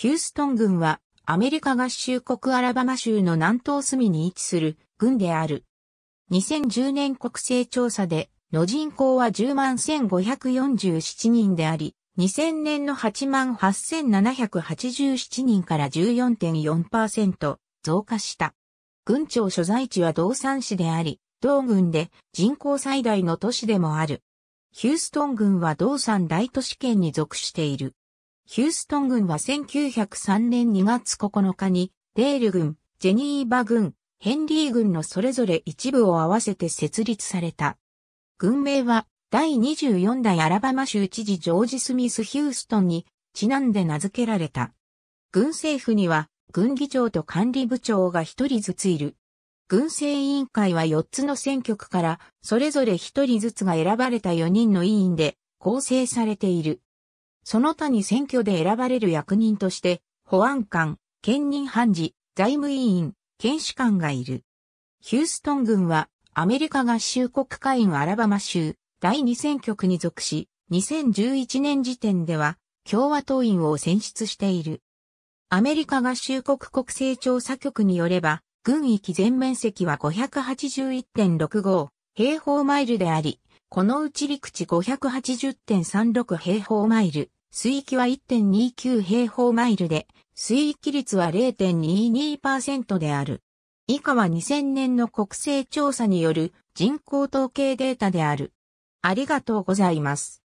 ヒューストン郡はアメリカ合衆国アラバマ州の南東隅に位置する郡である。2010年国勢調査での人口は10万1547人であり、2000年の8万8787人から14.4%増加した。郡庁所在地は道産市であり、同郡で人口最大の都市でもある。ヒューストン郡は道産大都市圏に属している。ヒューストン軍は1903年2月9日に、デール軍、ジェニーバ軍、ヘンリー軍のそれぞれ一部を合わせて設立された。軍名は、第24代アラバマ州知事ジョージ・スミス・ヒューストンにちなんで名付けられた。軍政府には、軍議長と管理部長が一人ずついる。軍政委員会は4つの選挙区から、それぞれ一人ずつが選ばれた4人の委員で構成されている。その他に選挙で選ばれる役人として、保安官、兼任判事、財務委員、検視官がいる。ヒューストン軍は、アメリカ合衆国会員アラバマ州、第2選挙区に属し、2011年時点では、共和党員を選出している。アメリカ合衆国国勢調査局によれば、軍域全面積は581.65平方マイルであり、このうち陸地580.36平方マイル、水域は1.29平方マイルで、水域率は0.22%である。以下は2000年の国勢調査による人口統計データである。ありがとうございます。